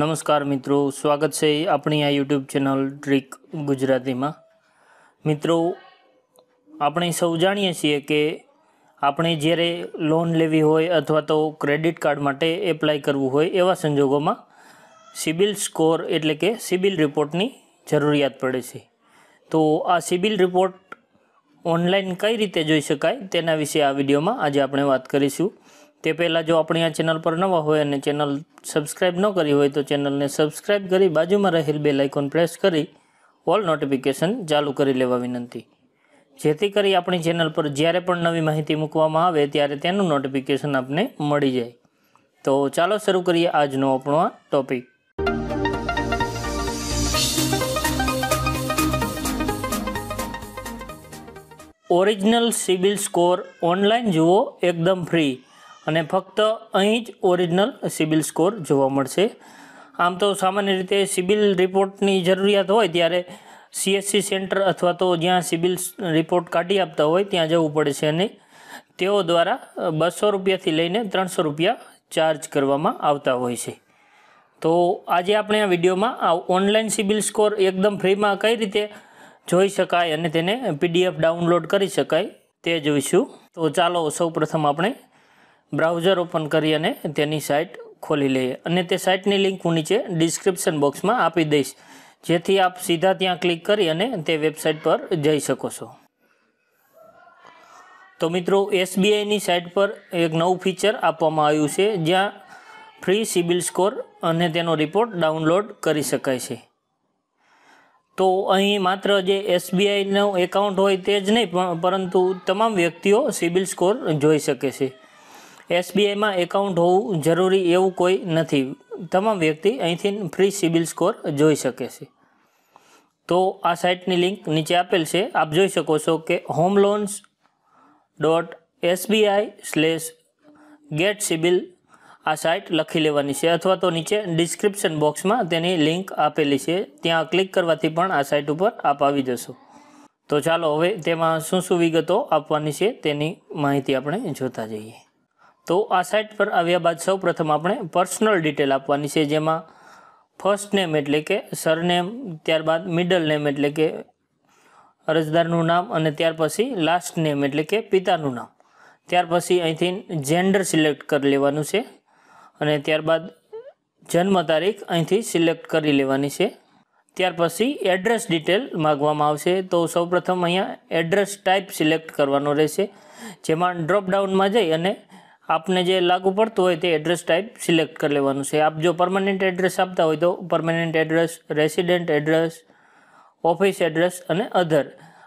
નમસ્કાર મિત્રો સ્વાગત છે આપણી આ યુટ્યુબ ચેનલ ટ્રીક ગુજરાતીમાં મિત્રો આપણે સૌ જાણીએ છીએ કે આપણે જ્યારે લોન લેવી હોય અથવા તો ક્રેડિટ કાર્ડ માટે એપ્લાય કરવું હોય એવા સંજોગોમાં સિબિલ સ્કોર એટલે કે સિબિલ રિપોર્ટની જરૂરિયાત પડે છે તો આ સિબિલ રિપોર્ટ ઓનલાઈન કઈ રીતે જોઈ શકાય તેના વિશે આ વિડીયોમાં આજે આપણે વાત કરીશું તે પહેલાં જો આપણી આ ચેનલ પર નવા હોય અને ચેનલ સબસ્ક્રાઇબ ન કરી હોય તો ચેનલને સબસ્ક્રાઇબ કરી બાજુમાં રહેલ બેલ આઇકોન પ્રેસ કરી ઓલ નોટિફિકેશન ચાલુ કરી લેવા વિનંતી જેથી કરી આપણી ચેનલ પર જ્યારે પણ નવી માહિતી મૂકવામાં આવે ત્યારે તેનું નોટિફિકેશન આપને મળી જાય તો ચાલો શરૂ કરીએ આજનો આપણો આ topic original CIBIL score online જુઓ એકદમ ફ્રી અને ફક્ત અહીં જ ઓરિજિનલ સિબિલ સ્કોર જોવા મળશે આમ તો સામાન્ય રીતે સિબિલ રિપોર્ટની જરૂરિયાત હોય ત્યારે સીએસસી સેન્ટર અથવા તો જ્યાં સિબિલ રિપોર્ટ કાઢી આપતા હોય ત્યાં જવું પડે છે અને તેઓ દ્વારા બસો રૂપિયાથી લઈને ત્રણસો રૂપિયા ચાર્જ કરવામાં આવતા હોય છે તો આજે આપણે આ વિડીયોમાં આ ઓનલાઈન સિબિલ સ્કોર એકદમ ફ્રીમાં કઈ રીતે જોઈ શકાય અને તેને પીડીએફ ડાઉનલોડ કરી શકાય તે જોઈશું તો ચાલો સૌપ્રથમ આપણે બ્રાઉઝર ઓપન કરી અને તેની સાઇટ ખોલી લઈએ અને તે સાઇટની લિંક હું નીચે ડિસ્ક્રિપ્શન બોક્સમાં આપી દઈશ જેથી આપ સીધા ત્યાં ક્લિક કરી અને તે વેબસાઇટ પર જઈ શકો છો તો મિત્રો એસબીઆઈની સાઇટ પર એક નવું ફીચર આપવામાં આવ્યું છે જ્યાં ફ્રી સિબિલ સ્કોર અને તેનો રિપોર્ટ ડાઉનલોડ કરી શકાય છે તો અહીં માત્ર જે એસબીઆઈનું એકાઉન્ટ હોય તે જ નહીં પરંતુ તમામ વ્યક્તિઓ સિબિલ સ્કોર જોઈ શકે છે એસબીઆઈમાં એકાઉન્ટ હોવું જરૂરી એવું કોઈ નથી તમામ વ્યક્તિ અહીંથી ફ્રી સિબિલ સ્કોર જોઈ શકે છે તો આ સાઇટની લિંક નીચે આપેલ છે આપ જોઈ શકો છો કે home loans dot SBI slash get CIBIL આ સાઇટ લખી લેવાની છે અથવા તો નીચે ડિસ્ક્રિપ્શન બોક્સમાં તેની લિંક આપેલી છે ત્યાં ક્લિક કરવાથી પણ આ સાઇટ ઉપર આપ આવી જશો તો ચાલો હવે તેમાં શું શું વિગતો આપવાની છે તેની માહિતી આપણે જોતા જઈએ તો આ સાઇટ પર આવ્યા બાદ સૌપ્રથમ આપણે પર્સનલ ડિટેલ આપવાની છે જેમાં ફર્સ્ટ નેમ એટલે કે સરનેમ ત્યારબાદ મિડલ નેમ એટલે કે અરજદારનું નામ અને ત્યાર પછી લાસ્ટ નેમ એટલે કે પિતાનું નામ ત્યાર પછી અહીંથી જેન્ડર સિલેક્ટ કરી લેવાનું છે અને ત્યારબાદ જન્મ તારીખ અહીંથી સિલેક્ટ કરી લેવાની છે ત્યાર પછી એડ્રેસ ડિટેલ માગવામાં આવશે તો સૌપ્રથમ અહીંયા એડ્રેસ ટાઈપ સિલેક્ટ કરવાનો રહેશે જેમાં ડ્રોપડાઉનમાં જઈ અને આપને જે લાગુ પડતું હોય તે એડ્રેસ ટાઈપ સિલેક્ટ કરી લેવાનું છે આપ જો પરમનન્ટ એડ્રેસ આપતા હોય તો permanent address resident address office address અને અધર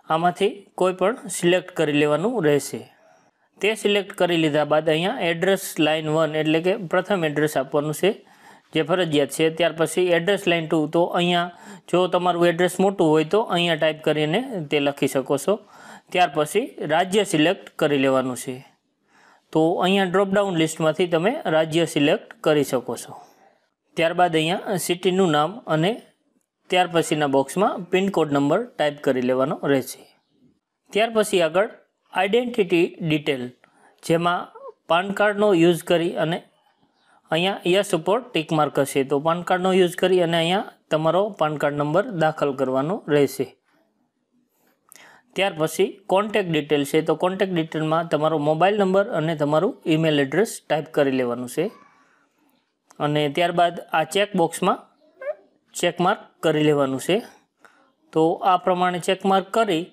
આમાંથી કોઈ પણ સિલેક્ટ કરી લેવાનું રહેશે તે સિલેક્ટ કરી લીધા બાદ અહીંયા એડ્રેસ લાઇન વન એટલે કે પ્રથમ એડ્રેસ આપવાનું છે જે ફરજિયાત છે ત્યાર પછી એડ્રેસ લાઇન ટુ તો અહીંયા જો તમારું એડ્રેસ મોટું હોય તો અહીંયા ટાઈપ કરીને તે લખી શકો છો ત્યાર પછી રાજ્ય સિલેક્ટ કરી લેવાનું છે તો અહીંયા ડ્રોપડાઉન લિસ્ટમાંથી તમે રાજ્ય સિલેક્ટ કરી શકો છો ત્યારબાદ અહીંયા સિટીનું નામ અને ત્યાર પછીના બોક્સમાં પિનકોડ નંબર ટાઈપ કરી લેવાનો રહેશે ત્યાર પછી આગળ આઈડેન્ટિટી ડિટેલ જેમાં પાન કાર્ડનો યુઝ કરી અને અહીંયા યસ ઉપર ટીક માર્ક હશે તો પાન કાર્ડનો યુઝ કરી અને અહીંયા તમારો પાન કાર્ડ નંબર દાખલ કરવાનો રહેશે ત્યાર પછી કોન્ટેક ડિટેલ છે તો કોન્ટેક ડિટેલમાં તમારો મોબાઈલ નંબર અને તમારું ઈમેલ એડ્રેસ ટાઈપ કરી લેવાનું છે અને ત્યારબાદ આ ચેક બોક્સમાં ચેકમાર્ક કરી લેવાનું છે તો આ પ્રમાણે ચેકમાર્ક કરી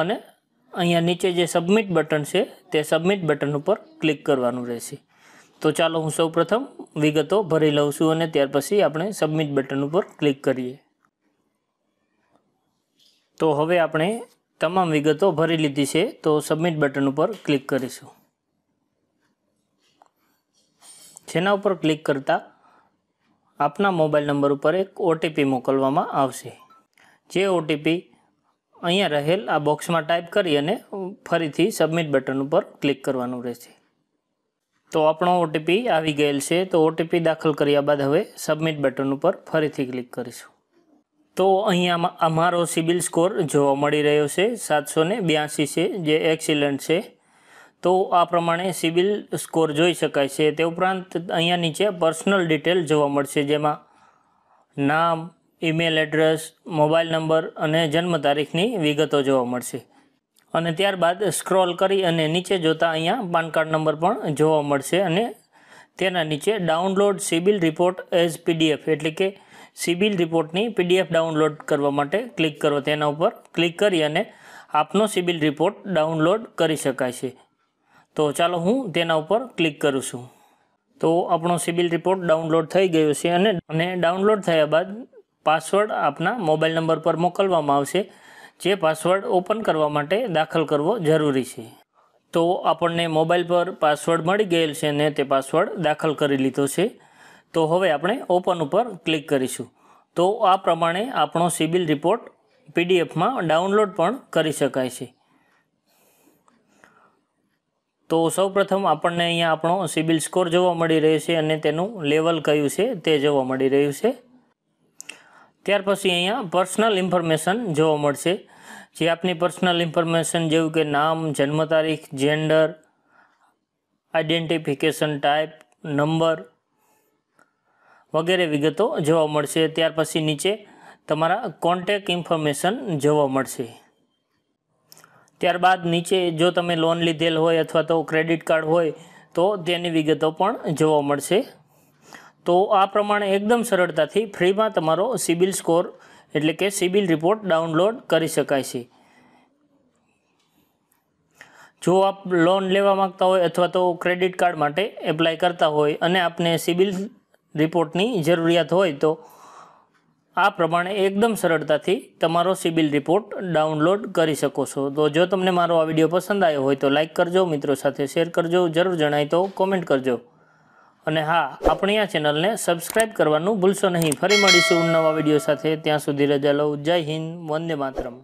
અને અહીંયા નીચે જે સબમિટ બટન છે તે સબમિટ બટન ઉપર ક્લિક કરવાનું રહેશે તો ચાલો હું સૌપ્રથમ વિગતો ભરી લઉં છું અને ત્યાર પછી આપણે સબમિટ બટન ઉપર ક્લિક કરીએ તો હવે આપણે તમામ વિગતો ભરી લીધી છે તો સબમિટ બટન ઉપર ક્લિક કરીશું જેના ઉપર ક્લિક કરતાં આપના મોબાઈલ નંબર ઉપર એક ઓટીપી મોકલવામાં આવશે જે ઓટીપી અહીંયા રહેલ આ બોક્સમાં ટાઈપ કરી અને ફરીથી સબમિટ બટન ઉપર ક્લિક કરવાનું રહેશે તો આપણો ઓટીપી આવી ગયેલ છે તો ઓટીપી દાખલ કર્યા બાદ હવે સબમિટ બટન ઉપર ફરીથી ક્લિક કરીશું તો અહીંયા અમારો સિબિલ સ્કોર જોવા મળી રહ્યો છે સાતસો બ્યાસી છે જે એક્સિલન્ટ છે તો આ પ્રમાણે સિબિલ સ્કોર જોઈ શકાય છે તે ઉપરાંત અહીંયા નીચે પર્સનલ ડિટેલ જોવા મળશે જેમાં નામ ઈમેલ એડ્રેસ મોબાઈલ નંબર અને જન્મ તારીખની વિગતો જોવા મળશે અને ત્યારબાદ સ્ક્રોલ કરી અને નીચે જોતા અહીંયા પાન કાર્ડ નંબર પણ જોવા મળશે અને તેના નીચે download CIBIL report as PDF એટલે કે સિબિલ રિપોર્ટની પીડીએફ ડાઉનલોડ કરવા માટે ક્લિક કરો તેના ઉપર ક્લિક કરી અને આપનો સિબિલ રિપોર્ટ ડાઉનલોડ કરી શકાય છે તો ચાલો હું તેના ઉપર ક્લિક કરું છું તો આપણો સિબિલ રિપોર્ટ ડાઉનલોડ થઈ ગયો છે અને અને ડાઉનલોડ થયા બાદ પાસવર્ડ આપના મોબાઈલ નંબર પર મોકલવામાં આવશે જે પાસવર્ડ ઓપન કરવા માટે દાખલ કરવો જરૂરી છે તો આપણને મોબાઈલ પર પાસવર્ડ મળી ગયેલ છે અને તે પાસવર્ડ દાખલ કરી લીધો છે તો હવે આપણે ઓપન ઉપર ક્લિક કરીશું તો આ પ્રમાણે આપણો સિબિલ રિપોર્ટ પીડીએફમાં ડાઉનલોડ પણ કરી શકાય છે તો સૌપ્રથમ આપણને અહીંયા આપણો સિબિલ સ્કોર જોવા મળી રહ્યો છે અને તેનું લેવલ કયું છે તે જોવા મળી રહ્યું છે ત્યાર પછી અહીંયા પર્સનલ ઇન્ફોર્મેશન જોવા મળશે જે આપની પર્સનલ ઇન્ફોર્મેશન જેવું કે નામ જન્મ તારીખ જેન્ડર આઈડેન્ટિફિકેશન ટાઈપ નંબર વગેરે વિગતો જોવા મળશે ત્યાર પછી નીચે તમારા કોન્ટેક ઇન્ફોર્મેશન જોવા મળશે ત્યારબાદ નીચે જો તમે લોન લીધેલ હોય અથવા તો ક્રેડિટ કાર્ડ હોય તો તેની વિગતો પણ જોવા મળશે તો આ પ્રમાણે એકદમ સરળતાથી ફ્રીમાં તમારો સિબિલ સ્કોર એટલે કે સિબિલ રિપોર્ટ ડાઉનલોડ કરી શકાય છે જો આપ લોન લેવા માગતા હોય અથવા તો ક્રેડિટ કાર્ડ માટે એપ્લાય કરતા હોય અને આપને સિબિલ રિપોર્ટની જરૂરિયાત હોય તો આ પ્રમાણે એકદમ સરળતાથી તમારો સિબિલ રિપોર્ટ ડાઉનલોડ કરી શકો છો તો જો તમને મારો આ વિડીયો પસંદ આવ્યો હોય તો લાઇક કરજો મિત્રો સાથે શેર કરજો જરૂર જણાય તો કોમેન્ટ કરજો અને હા આપણી આ ચેનલને સબસ્ક્રાઈબ કરવાનું ભૂલશો નહીં ફરી મળીશું નવા વિડીયો સાથે ત્યાં સુધી રજા લઉં જય હિન્દ વંદે માતરમ